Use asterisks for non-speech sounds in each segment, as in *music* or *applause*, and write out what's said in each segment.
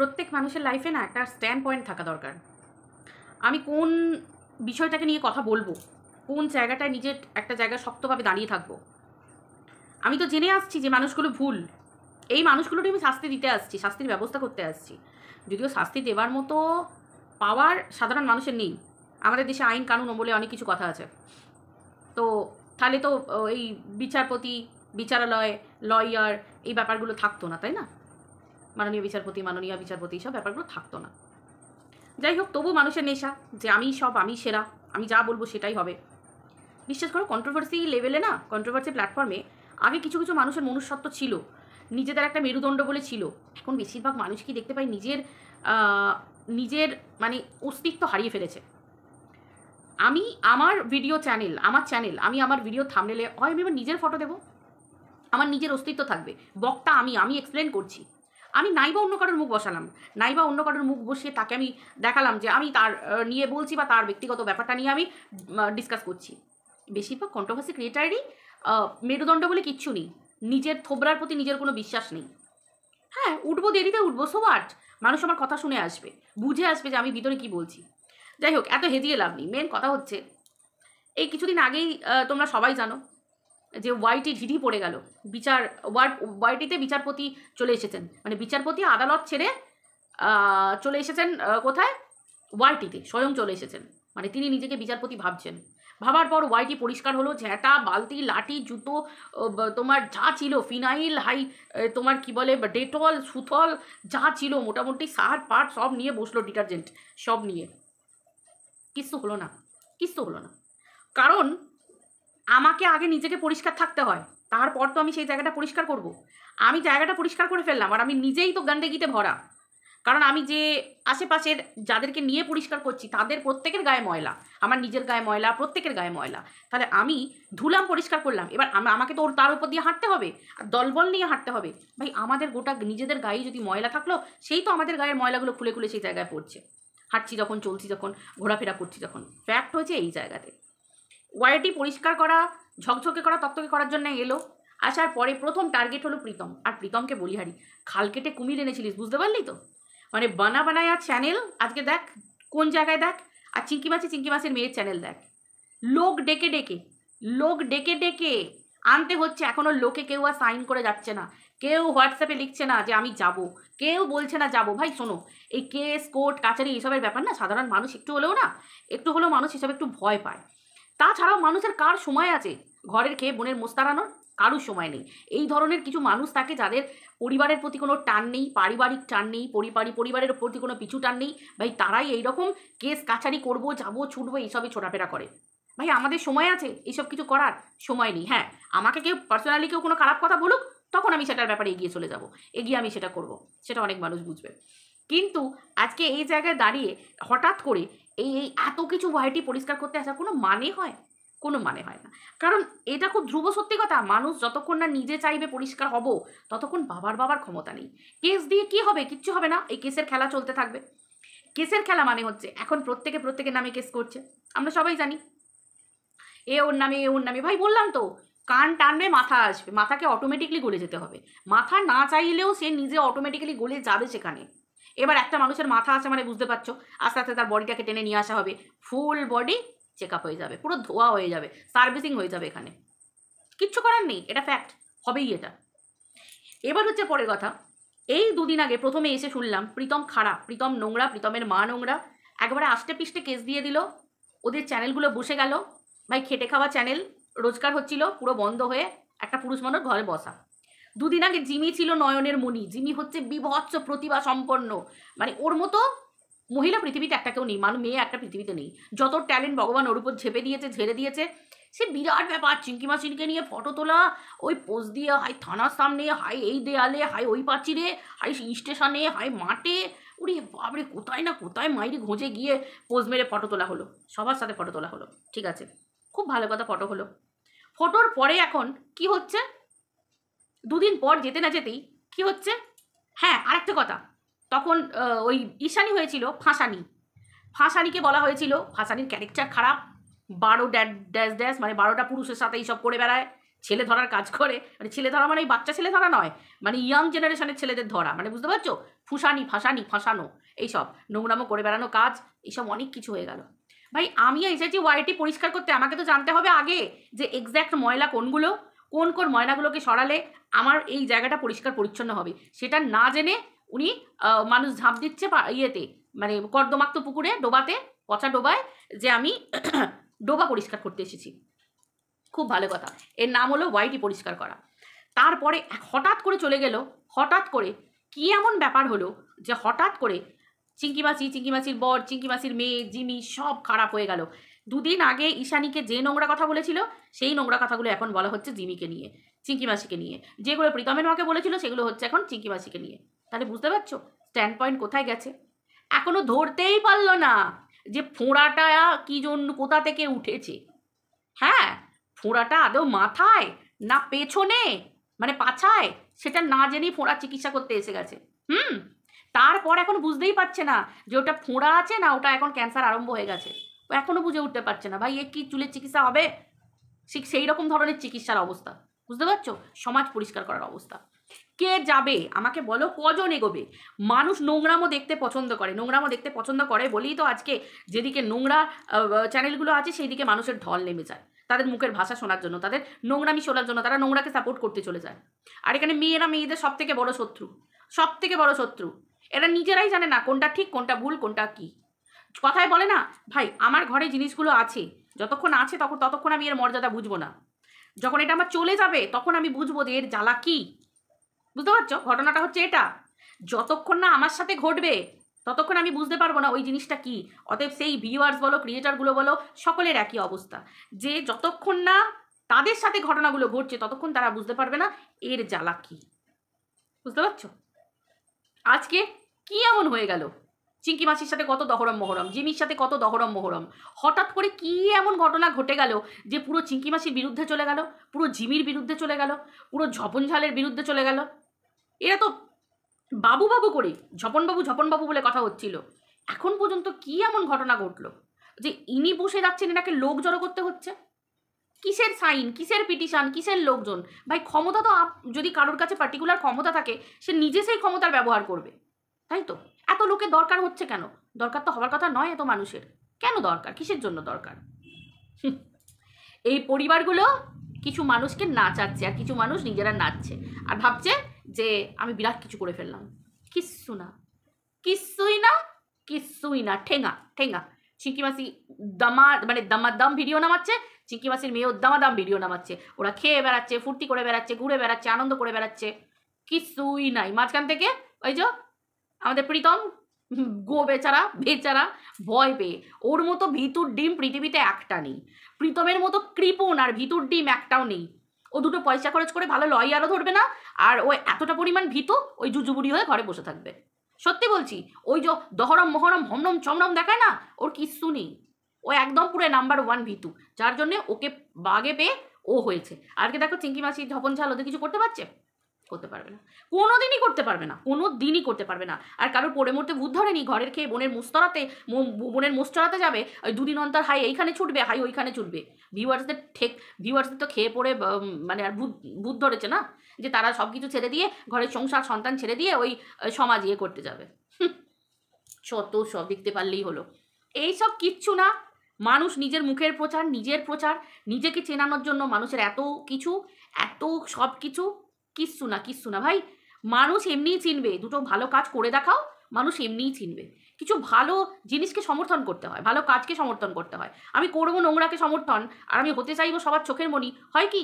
প্রত্যেক মানুষের লাইফে না একটা স্ট্যান্ড পয়েন্ট থাকা দরকার আমি কোন বিষয়টাকে নিয়ে কথা বলবো কোন জায়গাটায় নিজের একটা জায়গায় শক্তভাবে দাঁড়িয়ে থাকবো আমি তো জেনে আসছি যে মানুষগুলো ভুল এই মানুষগুলোটি আমি শাস্তি দিতে আসছি শাস্তির ব্যবস্থা করতে আসছি যদিও শাস্তি দেওয়ার মতো পাওয়ার সাধারণ মানুষের নেই আমাদের দেশে আইন কানুন বলে অনেক কিছু কথা আছে তো তাহলে তো এই বিচারপতি বিচারালয় লয়ার এই ব্যাপারগুলো থাকতো না তাই না মাননীয় বিচারপতি মাননীয় বিচারপতি সব ব্যাপারগুলো থাকতো না যাই হোক তবু মানুষের নেশা যে আমি সব আমি সেরা আমি যা বলবো সেটাই হবে বিশ্বাস করো কন্ট্রোভার্সি লেভেলে না কন্ট্রোভার্সি প্ল্যাটফর্মে আগে কিছু কিছু মানুষের মনুষ্যত্ব ছিল নিজেদের একটা মেরুদণ্ড বলে ছিল এখন বেশিরভাগ মানুষ কি দেখতে পাই নিজের নিজের মানে অস্তিত্ব হারিয়ে ফেলেছে আমি আমার ভিডিও চ্যানেল আমার চ্যানেল আমি আমার ভিডিও থামলে হয় আমি আমার নিজের ফটো দেবো আমার নিজের অস্তিত্ব থাকবে বক্তা আমি আমি এক্সপ্লেন করছি আমি নাইবা অন্য কারোর মুখ বসালাম নাইবা অন্য কারোর মুখ বসিয়ে তাকে আমি দেখালাম যে আমি তার নিয়ে বলছি বা তার ব্যক্তিগত ব্যাপারটা নিয়ে আমি ডিসকাস করছি বেশিরভাগ কন্ট্রোভার্সি ক্রিয়েটারই মেরুদণ্ড বলে কিচ্ছু নেই নিজের থোবরার প্রতি নিজের কোনো বিশ্বাস নেই হ্যাঁ উঠবো দেরিতে উঠবো সো আট মানুষ আমার কথা শুনে আসবে বুঝে আসবে যে আমি ভিতরে কি বলছি যাই হোক এত হেজিয়ে লাভ নেই মেন কথা হচ্ছে এই কিছুদিন আগেই তোমরা সবাই জানো যে ওয়াইটি ঢিঢি পড়ে গেল বিচার ওয়ার্ড ওয়াইটিতে বিচারপতি চলে এসেছেন মানে বিচারপতি আদালত ছেড়ে চলে এসেছেন কোথায় ওয়াইটিতে স্বয়ং চলে এসেছেন মানে তিনি নিজেকে বিচারপতি ভাবছেন ভাবার পর ওয়াইটি পরিষ্কার হলো ঝ্যাঁটা বালতি লাঠি জুতো তোমার যা ছিল ফিনাইল হাই তোমার কি বলে ডেটল সুথল যা ছিল মোটামুটি সার পাট সব নিয়ে বসলো ডিটারজেন্ট সব নিয়ে কিস্তু হলো না কিচ্ছু হলো না কারণ আমাকে আগে নিজেকে পরিষ্কার থাকতে হয় তারপর তো আমি সেই জায়গাটা পরিষ্কার করব। আমি জায়গাটা পরিষ্কার করে ফেললাম আর আমি নিজেই তো গান্ডেগিতে ভরা কারণ আমি যে আশেপাশের যাদেরকে নিয়ে পরিষ্কার করছি তাদের প্রত্যেকের গায়ে ময়লা আমার নিজের গায়ে ময়লা প্রত্যেকের গায়ে ময়লা তাহলে আমি ধুলাম পরিষ্কার করলাম এবার আমাকে তো ওর তার উপর দিয়ে হাঁটতে হবে আর দলবল নিয়ে হাঁটতে হবে ভাই আমাদের গোটা নিজেদের গায়ে যদি ময়লা থাকলো সেই তো আমাদের গায়ের ময়লাগুলো খুলে খুলে সেই জায়গায় পড়ছে হাঁটছি যখন চলছি যখন ঘোরাফেরা করছি যখন ফ্যাক্ট হয়েছে এই জায়গাতে ওয়াইটি পরিষ্কার করা ঝকঝকে করা তত্ত্বকে করার জন্য এলো আসার পরে প্রথম টার্গেট হলো প্রীতম আর প্রীতমকে বলিহারি খাল কেটে কুমির এনেছিলিস বুঝতে পারলি তো মানে বানা বানায়া চ্যানেল আজকে দেখ কোন জায়গায় দেখ আর চিঙ্কি মাছি চিঙ্কি মাছের মেয়ের চ্যানেল দেখ লোক ডেকে ডেকে লোক ডেকে ডেকে আনতে হচ্ছে এখনও লোকে কেউ আর সাইন করে যাচ্ছে না কেউ হোয়াটসঅ্যাপে লিখছে না যে আমি যাব কেউ বলছে না যাব ভাই শোনো এই কেস কোর্ট কাচারি এইসবের ব্যাপার না সাধারণ মানুষ একটু হলেও না একটু হলেও মানুষ এসব একটু ভয় পায় তাছাড়াও মানুষের কার সময় আছে ঘরের খেয়ে বোনের মোস্তারানোর কারুর সময় নেই এই ধরনের কিছু মানুষ থাকে যাদের পরিবারের প্রতি কোনো টান নেই পারিবারিক টান নেই পরিবারি পরিবারের প্রতি কোনো পিছু টান নেই ভাই তারাই এইরকম কেস কাছারি করবো যাবো ছুটবো এইসবে ছোটাফেরা করে ভাই আমাদের সময় আছে এইসব কিছু করার সময় নেই হ্যাঁ আমাকে কেউ পার্সোনালি কেউ কোনো খারাপ কথা বলুক তখন আমি সেটার ব্যাপারে এগিয়ে চলে যাব এগিয়ে আমি সেটা করব সেটা অনেক মানুষ বুঝবে কিন্তু আজকে এই জায়গায় দাঁড়িয়ে হঠাৎ করে এই এই এত কিছু ভাইটি পরিষ্কার করতে আসা কোনো মানে হয় কোনো মানে হয় না কারণ এটা খুব ধ্রুব সত্যি কথা মানুষ যতক্ষণ না নিজে চাইবে পরিষ্কার হব ততক্ষণ বাবার বাবার ক্ষমতা নেই কেস দিয়ে কি হবে কিচ্ছু হবে না এই কেসের খেলা চলতে থাকবে কেসের খেলা মানে হচ্ছে এখন প্রত্যেকে প্রত্যেকের নামে কেস করছে আমরা সবাই জানি এ ওর নামে এ ওর নামে ভাই বললাম তো কান টানবে মাথা আসবে মাথাকে অটোমেটিকলি গলে যেতে হবে মাথা না চাইলেও সে নিজে অটোমেটিক্যালি গলে যাবে সেখানে এবার একটা মানুষের মাথা আছে মানে বুঝতে পারছো আস্তে আস্তে তার বডিটাকে টেনে নিয়ে আসা হবে ফুল বডি চেক আপ হয়ে যাবে পুরো ধোয়া হয়ে যাবে সার্ভিসিং হয়ে যাবে এখানে কিচ্ছু করার নেই এটা ফ্যাক্ট হবেই এটা এবার হচ্ছে পরের কথা এই দুদিন আগে প্রথমে এসে শুনলাম প্রীতম খারাপ প্রীতম নোংরা প্রীতমের মা নোংরা একবারে আষ্টে পিষ্টে কেস দিয়ে দিল ওদের চ্যানেলগুলো বসে গেল ভাই খেটে খাওয়া চ্যানেল রোজগার হচ্ছিল পুরো বন্ধ হয়ে একটা পুরুষ মানুষ ঘরে বসা দুদিন আগে জিমি ছিল নয়নের মণি জিমি হচ্ছে বিভৎস প্রতিভা সম্পন্ন মানে ওর মতো মহিলা পৃথিবীতে একটা কেউ নেই মানুষ মেয়ে একটা পৃথিবীতে নেই যত ট্যালেন্ট ভগবান ওর উপর ঝেপে দিয়েছে ঝেড়ে দিয়েছে সে বিরাট ব্যাপার চিংকি মাসিনকে নিয়ে ফটো তোলা ওই পোজ দিয়ে হাই থানার সামনে হাই এই দেয়ালে হাই ওই পাচিরে হাই স্টেশনে হাই মাঠে উড়ি বাবরে কোথায় না কোথায় মাইরি ঘোঁজে গিয়ে পোজ মেরে ফটো তোলা হলো সবার সাথে ফটো তোলা হলো ঠিক আছে খুব ভালো কথা ফটো হলো ফটোর পরে এখন কি হচ্ছে দুদিন পর যেতে না যেতেই কি হচ্ছে হ্যাঁ আরেকটা কথা তখন ওই ঈশানি হয়েছিল ফাঁসানি ফাঁসানিকে বলা হয়েছিল ফাঁসানির ক্যারেক্টার খারাপ বারো ড্যাড ড্যাশ ড্যাশ মানে বারোটা পুরুষের সাথে এইসব করে বেড়ায় ছেলে ধরার কাজ করে মানে ছেলে ধরা মানে বাচ্চা ছেলে ধরা নয় মানে ইয়াং জেনারেশনের ছেলেদের ধরা মানে বুঝতে পারছো ফুসানি ফাঁসানি ফাঁসানো এইসব নোংরামো করে বেড়ানো কাজ এইসব অনেক কিছু হয়ে গেল ভাই আমি এসেছি ওয়াইটি পরিষ্কার করতে আমাকে তো জানতে হবে আগে যে এক্স্যাক্ট ময়লা কোনগুলো কোন কোন ময়নাগুলোকে সরালে আমার এই জায়গাটা পরিষ্কার পরিচ্ছন্ন হবে সেটা না জেনে উনি মানুষ ঝাঁপ দিচ্ছে ইয়েতে মানে কর্দমাক্ত পুকুরে ডোবাতে পচা ডোবায় যে আমি *clears throat* ডোবা পরিষ্কার করতে এসেছি খুব ভালো কথা এর নাম হলো ওয়াইটি পরিষ্কার করা তারপরে হঠাৎ করে চলে গেল হঠাৎ করে কি এমন ব্যাপার হলো যে হঠাৎ করে চিঙ্কি মাছি চিঙ্কি মাছির বর চিঙ্কি মাছির মেয়ে জিমি সব খারাপ হয়ে গেল দুদিন আগে ঈশানীকে যে নোংরা কথা বলেছিল সেই নোংরা কথাগুলো এখন বলা হচ্ছে জিমিকে নিয়ে চিঙ্কি মাসিকে নিয়ে যেগুলো প্রীতমের মাকে বলেছিল সেগুলো হচ্ছে এখন চিঙ্কি মাসিকে নিয়ে তাহলে বুঝতে পারছো স্ট্যান্ড পয়েন্ট কোথায় গেছে এখনও ধরতেই পারলো না যে ফোঁড়াটা কী জন্য কোথা থেকে উঠেছে হ্যাঁ ফোঁড়াটা আদৌ মাথায় না পেছনে মানে পাছায় সেটা না জেনেই ফোঁড়া চিকিৎসা করতে এসে গেছে হুম তারপর এখন বুঝতেই পারছে না যে ওটা ফোঁড়া আছে না ওটা এখন ক্যান্সার আরম্ভ হয়ে গেছে এখনও বুঝে উঠতে পারছে না ভাই এ কি চুলের চিকিৎসা হবে ঠিক সেই রকম ধরনের চিকিৎসার অবস্থা বুঝতে পারছো সমাজ পরিষ্কার করার অবস্থা কে যাবে আমাকে বলো কজন এগোবে মানুষ নোংরামও দেখতে পছন্দ করে নোংরামও দেখতে পছন্দ করে বলেই তো আজকে যেদিকে নোংরা চ্যানেলগুলো আছে সেই দিকে মানুষের ঢল নেমে যায় তাদের মুখের ভাষা শোনার জন্য তাদের নোংরামি শোনার জন্য তারা নোংরাকে সাপোর্ট করতে চলে যায় আর এখানে মেয়েরা মেয়েদের সব থেকে বড় শত্রু সব থেকে বড় শত্রু এরা নিজেরাই জানে না কোনটা ঠিক কোনটা ভুল কোনটা কী কথায় বলে না ভাই আমার ঘরে জিনিসগুলো আছে যতক্ষণ আছে তখন ততক্ষণ আমি এর মর্যাদা বুঝবো না যখন এটা আমার চলে যাবে তখন আমি বুঝবো যে এর জ্বালা কি বুঝতে পারছো ঘটনাটা হচ্ছে এটা যতক্ষণ না আমার সাথে ঘটবে ততক্ষণ আমি বুঝতে পারবো না ওই জিনিসটা কি অতএব সেই ভিউয়ার্স বলো ক্রিয়েটারগুলো বলো সকলের একই অবস্থা যে যতক্ষণ না তাদের সাথে ঘটনাগুলো ঘটছে ততক্ষণ তারা বুঝতে পারবে না এর জ্বালা কি বুঝতে পারছো আজকে কি এমন হয়ে গেল চিঙ্কি মাসির সাথে কত দহরম মহরম জিমির সাথে কত দহরম মহরম হঠাৎ করে কি এমন ঘটনা ঘটে গেল যে পুরো চিঙ্কি মাসির বিরুদ্ধে চলে গেল পুরো জিমির বিরুদ্ধে চলে গেল পুরো ঝপনঝালের বিরুদ্ধে চলে গেল এরা তো বাবু বাবু করে ঝপনবাবু ঝপনবাবু বলে কথা হচ্ছিল এখন পর্যন্ত কি এমন ঘটনা ঘটলো যে ইনি বসে যাচ্ছেন এনাকে লোক জড়ো করতে হচ্ছে কিসের সাইন কিসের পিটিশান কিসের লোকজন ভাই ক্ষমতা তো যদি কারোর কাছে পার্টিকুলার ক্ষমতা থাকে সে নিজে সেই ক্ষমতার ব্যবহার করবে তাই তো এত লোকের দরকার হচ্ছে কেন দরকার তো হওয়ার কথা নয় এত মানুষের কেন দরকার কিসের জন্য দরকার এই পরিবারগুলো কিছু মানুষকে নাচাচ্ছে আর কিছু মানুষ নিজেরা নাচছে আর ভাবছে যে আমি বিরাট কিছু করে ফেললাম কিচ্ছু না কিচ্ছুই না কিচ্ছুই না ঠেঙা ঠেঙা চিঙ্কি মাসি দামা মানে দাম ভিডিও নামাচ্ছে চিঙ্কি মাসির মেয়েও দামাদাম ভিডিও নামাচ্ছে ওরা খেয়ে বেড়াচ্ছে ফুর্তি করে বেড়াচ্ছে ঘুরে বেড়াচ্ছে আনন্দ করে বেড়াচ্ছে কিচ্ছুই নাই মাঝখান থেকে ওই যে আমাদের প্রীতম গো বেচারা বেচারা ভয় পেয়ে ওর মতো ভিতুর ডিম পৃথিবীতে একটা নেই প্রীতমের মতো কৃপণ আর ভিতুর ডিম একটাও নেই ও দুটো পয়সা খরচ করে ভালো লয়ারও ধরবে না আর ও এতটা পরিমাণ ভীত ওই জুজুবুড়ি হয়ে ঘরে বসে থাকবে সত্যি বলছি ওই যে দহরম মহরম হমরম চমরম দেখায় না ওর কিচ্ছু নেই ও একদম পুরো নাম্বার ওয়ান ভিতু যার জন্যে ওকে বাগে পেয়ে ও হয়েছে আর কি দেখো চিঙ্কি মাসি ঝপন ঝাল ওদের কিছু করতে পারছে করতে পারবে না কোনো দিনই করতে পারবে না কোনো দিনই করতে পারবে না আর কারোর পড়ে মরতে ভূত ধরেনি ঘরের খেয়ে বোনের মুস্তরাতে বোনের মুস্তরাতে যাবে ওই দুদিন অন্তর হাই এইখানে ছুটবে হাই ওইখানে ছুটবে ভিউয়ার্সদের ঠেক ভিউয়ার্সদের তো খেয়ে পড়ে মানে আর ভূত ভূত ধরেছে না যে তারা সব কিছু ছেড়ে দিয়ে ঘরের সংসার সন্তান ছেড়ে দিয়ে ওই সমাজ ইয়ে করতে যাবে সত্য সব দেখতে পারলেই হলো এইসব কিচ্ছু না মানুষ নিজের মুখের প্রচার নিজের প্রচার নিজেকে চেনানোর জন্য মানুষের এত কিছু এত সব কিছু কিচ্ছু না কিচ্ছু না ভাই মানুষ এমনিই চিনবে দুটো ভালো কাজ করে দেখাও মানুষ এমনিই চিনবে কিছু ভালো জিনিসকে সমর্থন করতে হয় ভালো কাজকে সমর্থন করতে হয় আমি করবো নোংরাকে সমর্থন আর আমি হতে চাইবো সবার চোখের মনি হয় কি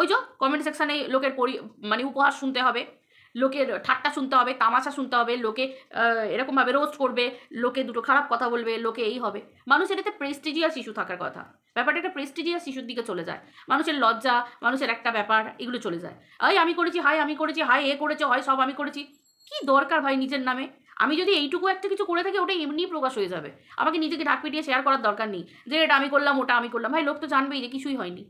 ওই যো কমেন্ট সেকশানে লোকের পরি মানে উপহার শুনতে হবে লোকের ঠাট্টা শুনতে হবে তামাশা শুনতে হবে লোকে এরকমভাবে রোস্ট করবে লোকে দুটো খারাপ কথা বলবে লোকে এই হবে মানুষের এতে প্রেস্টিজিয়াস ইস্যু থাকার কথা ব্যাপারটা একটা প্রেস্টিজিয়াস ইস্যুর দিকে চলে যায় মানুষের লজ্জা মানুষের একটা ব্যাপার এগুলো চলে যায় হাই আমি করেছি হাই আমি করেছি হাই এ করেছে হয় সব আমি করেছি কি দরকার ভাই নিজের নামে আমি যদি এইটুকু একটা কিছু করে থাকি ওটা এমনি প্রকাশ হয়ে যাবে আমাকে নিজেকে ঢাক পিটিয়ে শেয়ার করার দরকার নেই যে এটা আমি করলাম ওটা আমি করলাম ভাই লোক তো জানবেই যে কিছুই হয়নি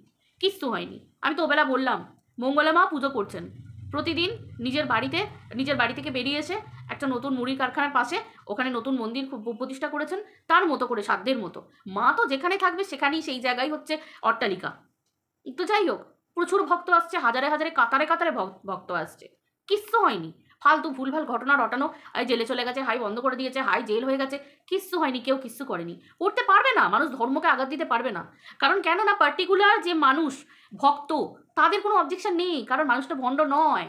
কিছু হয়নি আমি তো ওবেলা বললাম মঙ্গলা মা পুজো করছেন প্রতিদিন নিজের বাড়িতে নিজের বাড়ি থেকে বেরিয়েছে একটা নতুন মুড়ির কারখানার পাশে ওখানে নতুন মন্দির প্রতিষ্ঠা করেছেন তার মতো করে সাধ্যের মতো মা তো যেখানে থাকবে সেখানেই সেই জায়গায় হচ্ছে অট্টালিকা তো যাই হোক প্রচুর ভক্ত আসছে হাজারে হাজারে কাতারে কাতারে ভক্ত আসছে কিচ্ছু হয়নি ফালতু ভুলভাল ঘটনা রটানো আই জেলে চলে গেছে হাই বন্ধ করে দিয়েছে হাই জেল হয়ে গেছে কিচ্ছু হয়নি কেউ কিচ্ছু করেনি করতে পারবে না মানুষ ধর্মকে আঘাত দিতে পারবে না কারণ কেননা পার্টিকুলার যে মানুষ ভক্ত তাদের কোনো অবজেকশন নেই কারণ মানুষটা ভণ্ড নয়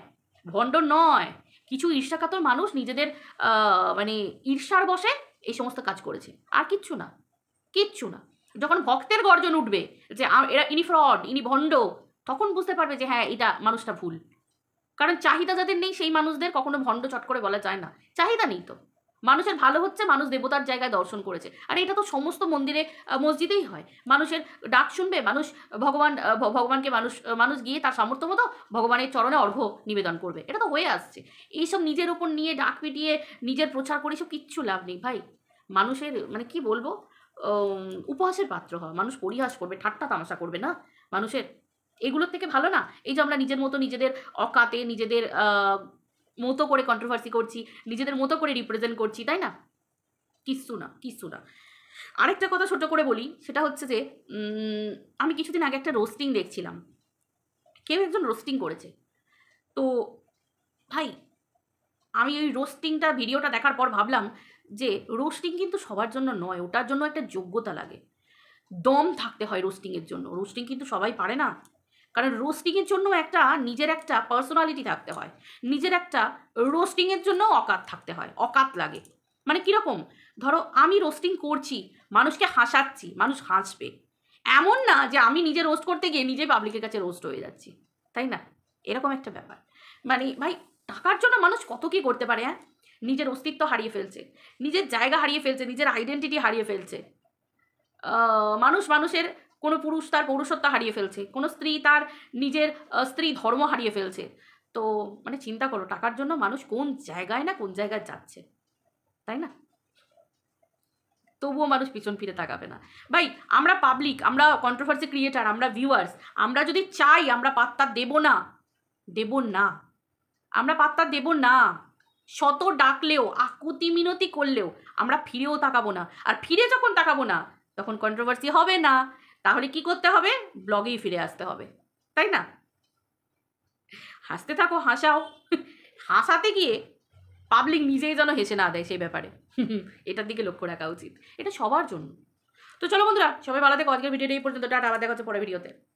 ভণ্ড নয় কিছু ঈর্ষাকাতর মানুষ নিজেদের মানে ঈর্ষার বসে এই সমস্ত কাজ করেছে আর কিচ্ছু না কিচ্ছু না যখন ভক্তের গর্জন উঠবে যে এরা ইনি ফ্রড ইনি ভণ্ড তখন বুঝতে পারবে যে হ্যাঁ এটা মানুষটা ভুল কারণ চাহিদা যাদের নেই সেই মানুষদের কখনো ভণ্ড চট করে বলা যায় না চাহিদা নেই তো মানুষের ভালো হচ্ছে মানুষ দেবতার জায়গায় দর্শন করেছে আর এটা তো সমস্ত মন্দিরে মসজিদেই হয় মানুষের ডাক শুনবে মানুষ ভগবান ভগবানকে মানুষ মানুষ গিয়ে তার সামর্থ্য মতো ভগবানের চরণে অর্ঘ্য নিবেদন করবে এটা তো হয়ে আসছে এইসব নিজের ওপর নিয়ে ডাক পিটিয়ে নিজের প্রচার করে সব কিচ্ছু লাভ নেই ভাই মানুষের মানে কি বলবো উপহাসের পাত্র হয় মানুষ পরিহাস করবে ঠাট্টা তামাশা করবে না মানুষের এগুলোর থেকে ভালো না এই যে আমরা নিজের মতো নিজেদের অকাতে নিজেদের মতো করে কন্ট্রোভার্সি করছি নিজেদের মতো করে রিপ্রেজেন্ট করছি তাই না কিচ্ছু না কিচ্ছু না আরেকটা কথা ছোট করে বলি সেটা হচ্ছে যে আমি কিছুদিন আগে একটা রোস্টিং দেখছিলাম কেউ একজন রোস্টিং করেছে তো ভাই আমি ওই রোস্টিংটা ভিডিওটা দেখার পর ভাবলাম যে রোস্টিং কিন্তু সবার জন্য নয় ওটার জন্য একটা যোগ্যতা লাগে দম থাকতে হয় রোস্টিংয়ের জন্য রোস্টিং কিন্তু সবাই পারে না কারণ রোস্টিংয়ের জন্য একটা নিজের একটা পার্সোনালিটি থাকতে হয় নিজের একটা রোস্টিংয়ের জন্য অকাত থাকতে হয় অকাত লাগে মানে কীরকম ধরো আমি রোস্টিং করছি মানুষকে হাসাচ্ছি মানুষ হাসবে এমন না যে আমি নিজে রোস্ট করতে গিয়ে নিজে পাবলিকের কাছে রোস্ট হয়ে যাচ্ছি তাই না এরকম একটা ব্যাপার মানে ভাই টাকার জন্য মানুষ কত কী করতে পারে হ্যাঁ নিজের অস্তিত্ব হারিয়ে ফেলছে নিজের জায়গা হারিয়ে ফেলছে নিজের আইডেন্টিটি হারিয়ে ফেলছে মানুষ মানুষের কোনো পুরুষ তার পৌরুষত্ব হারিয়ে ফেলছে কোনো স্ত্রী তার নিজের স্ত্রী ধর্ম হারিয়ে ফেলছে তো মানে চিন্তা করো টাকার জন্য মানুষ কোন জায়গায় না কোন জায়গায় যাচ্ছে তাই না তবুও মানুষ পিছন ফিরে তাকাবে না ভাই আমরা পাবলিক আমরা কন্ট্রোভার্সি ক্রিয়েটার আমরা ভিউয়ার্স আমরা যদি চাই আমরা পাত্তা দেব না দেব না আমরা পাত্তা দেব না শত ডাকলেও আকুতি মিনতি করলেও আমরা ফিরেও তাকাবো না আর ফিরে যখন তাকাবো না তখন কন্ট্রোভার্সি হবে না তাহলে কি করতে হবে ব্লগেই ফিরে আসতে হবে তাই না হাসতে থাকো হাসাও হাসাতে গিয়ে পাবলিক নিজেই যেন হেসে না দেয় সেই ব্যাপারে এটার দিকে লক্ষ্য রাখা উচিত এটা সবার জন্য তো চলো বন্ধুরা সবাই ভালো দেখো আজকের ভিডিওটা এই পর্যন্ত টাটা আলাদা দেখা পরে ভিডিওতে